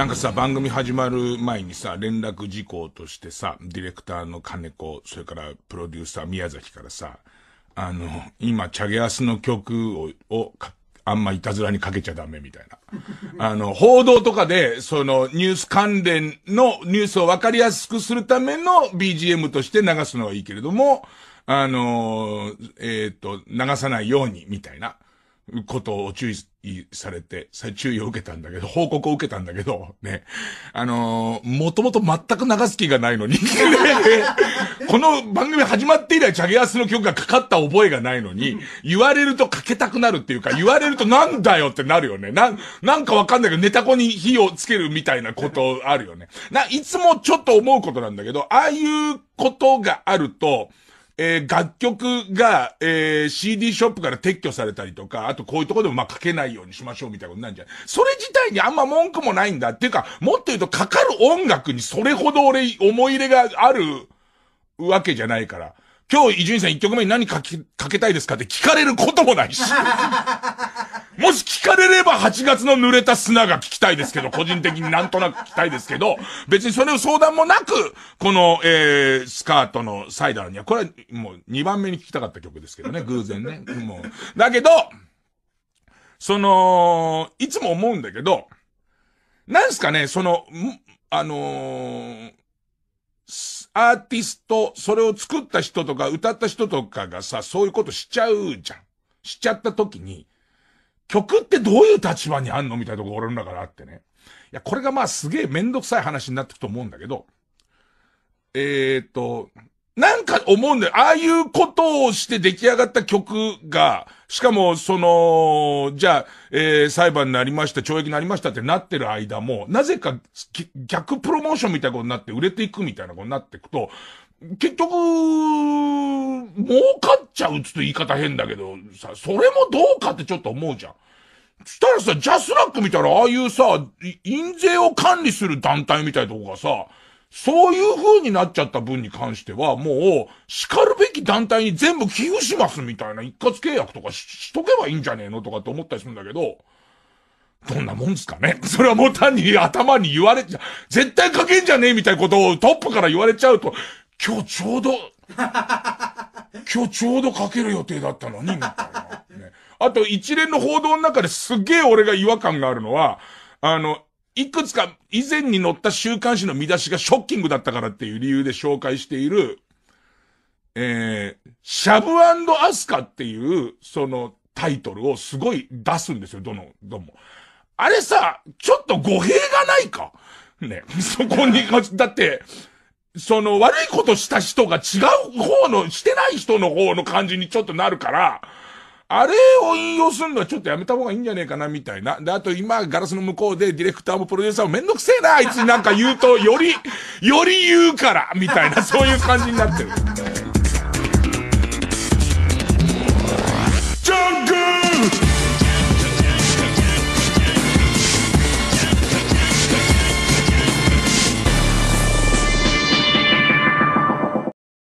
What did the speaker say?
なんかさ、番組始まる前にさ、連絡事項としてさ、ディレクターの金子、それからプロデューサー宮崎からさ、あの、今、チャゲアスの曲を、をあんまいたずらにかけちゃダメみたいな。あの、報道とかで、その、ニュース関連のニュースをわかりやすくするための BGM として流すのはいいけれども、あの、えっ、ー、と、流さないように、みたいな。ことを注意されて、注意を受けたんだけど、報告を受けたんだけど、ね。あのー、もともと全く流す気がないのに この番組始まって以来、チャゲアスの曲がかかった覚えがないのに、言われるとかけたくなるっていうか、言われるとなんだよってなるよね。な、なんかわかんないけど、ネタコに火をつけるみたいなことあるよね。な、いつもちょっと思うことなんだけど、ああいうことがあると、えー、楽曲が、えー、CD ショップから撤去されたりとか、あとこういうとこでもまあ書けないようにしましょうみたいなことなんじゃないそれ自体にあんま文句もないんだ。っていうか、もっと言うとかかる音楽にそれほど俺思い入れがあるわけじゃないから。今日伊集院さん一曲目に何書き、書けたいですかって聞かれることもないし。も し聞かれれば8月の濡れた砂が聞きたいですけど、個人的になんとなく聞きたいですけど、別にそれを相談もなく、この、えー、スカートのサイダーには、これはもう2番目に聞きたかった曲ですけどね、偶然ね。もう。だけど、その、いつも思うんだけど、なんすかね、その、あのー、アーティスト、それを作った人とか歌った人とかがさ、そういうことしちゃうじゃん。しちゃった時に、曲ってどういう立場にあんのみたいなところ俺の中であってね。いや、これがまあすげえめんどくさい話になってくと思うんだけど、えー、っと、なんか思うんだよ。ああいうことをして出来上がった曲が、しかも、その、じゃあ、えー、裁判になりました、懲役になりましたってなってる間も、なぜか逆プロモーションみたいなことになって売れていくみたいなことになっていくと、結局、儲かっちゃうつて言い方変だけど、さ、それもどうかってちょっと思うじゃん。したらさ、ジャスラック見たら、ああいうさ、印税を管理する団体みたいなとこがさ、そういう風になっちゃった分に関しては、もう、叱るべき団体に全部寄付しますみたいな一括契約とかしとけばいいんじゃねえのとかって思ったりするんだけど、どんなもんですかねそれはもう単に頭に言われちゃ、絶対書けんじゃねえみたいなことをトップから言われちゃうと、今日ちょうど、今日ちょうど書ける予定だったのに、みたいな、ね。あと一連の報道の中ですげえ俺が違和感があるのは、あの、いくつか以前に載った週刊誌の見出しがショッキングだったからっていう理由で紹介している、えー、シャブアスカっていう、そのタイトルをすごい出すんですよ、どの、どうも。あれさ、ちょっと語弊がないかね、そこに、だって、その悪いことした人が違う方の、してない人の方の感じにちょっとなるから、あれを引用するのはちょっとやめた方がいいんじゃねえかな、みたいな。で、あと今、ガラスの向こうでディレクターもプロデューサーもめんどくせえな、あいつなんか言うと、より、より言うから、みたいな、そういう感じになってる。